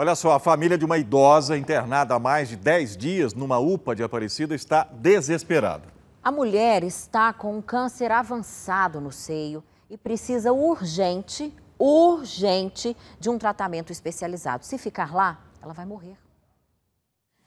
Olha só, a família de uma idosa internada há mais de 10 dias numa UPA de Aparecida está desesperada. A mulher está com um câncer avançado no seio e precisa urgente, urgente, de um tratamento especializado. Se ficar lá, ela vai morrer.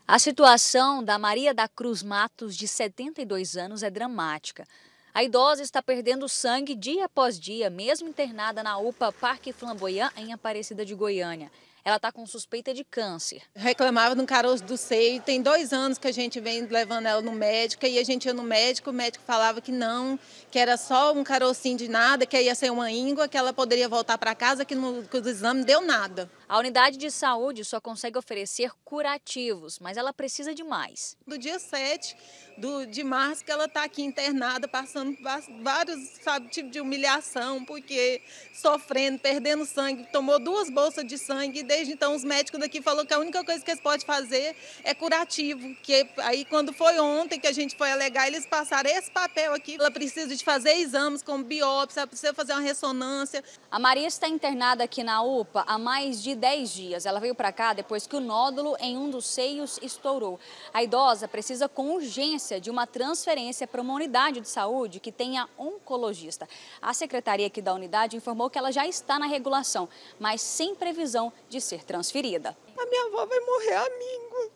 A situação da Maria da Cruz Matos, de 72 anos, é dramática. A idosa está perdendo sangue dia após dia, mesmo internada na UPA Parque Flamboyant, em Aparecida de Goiânia. Ela está com suspeita de câncer. Reclamava de um caroço do seio. Tem dois anos que a gente vem levando ela no médico e a gente ia no médico, o médico falava que não, que era só um carocinho de nada, que ia ser uma íngua, que ela poderia voltar para casa, que, no, que os exames deu nada. A unidade de saúde só consegue oferecer curativos, mas ela precisa de mais. Do dia 7 do, de março que ela está aqui internada, passando vários sabe, tipos de humilhação, porque sofrendo, perdendo sangue, tomou duas bolsas de sangue e desde então os médicos daqui falaram que a única coisa que eles podem fazer é curativo. Que aí quando foi ontem que a gente foi alegar, eles passaram esse papel aqui. Ela precisa de fazer exames com biópsia, precisa fazer uma ressonância. A Maria está internada aqui na UPA há mais de 10 dias. Ela veio para cá depois que o nódulo em um dos seios estourou. A idosa precisa com urgência de uma transferência para uma unidade de saúde que tenha oncologista. A secretaria aqui da unidade informou que ela já está na regulação, mas sem previsão de ser transferida. A minha avó vai morrer amigo.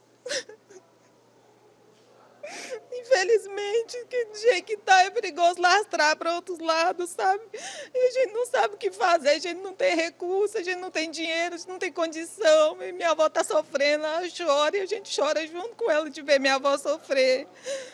infelizmente, que jeito que tá é perigoso lastrar para outros lados, sabe? E a gente não sabe o que fazer, a gente não tem recurso, a gente não tem dinheiro, a gente não tem condição. E minha avó tá sofrendo, ela chora e a gente chora junto com ela de ver minha avó sofrer.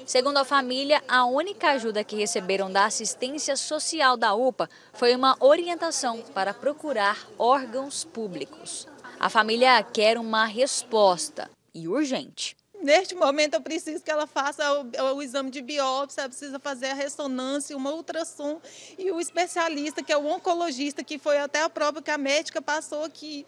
Segundo a família, a única ajuda que receberam da assistência social da UPA foi uma orientação para procurar órgãos públicos. A família quer uma resposta e urgente neste momento eu preciso que ela faça o, o, exame de biópsia, ela precisa fazer a ressonância, uma ultrassom e o especialista, que é o oncologista, que foi até a própria que a médica passou aqui.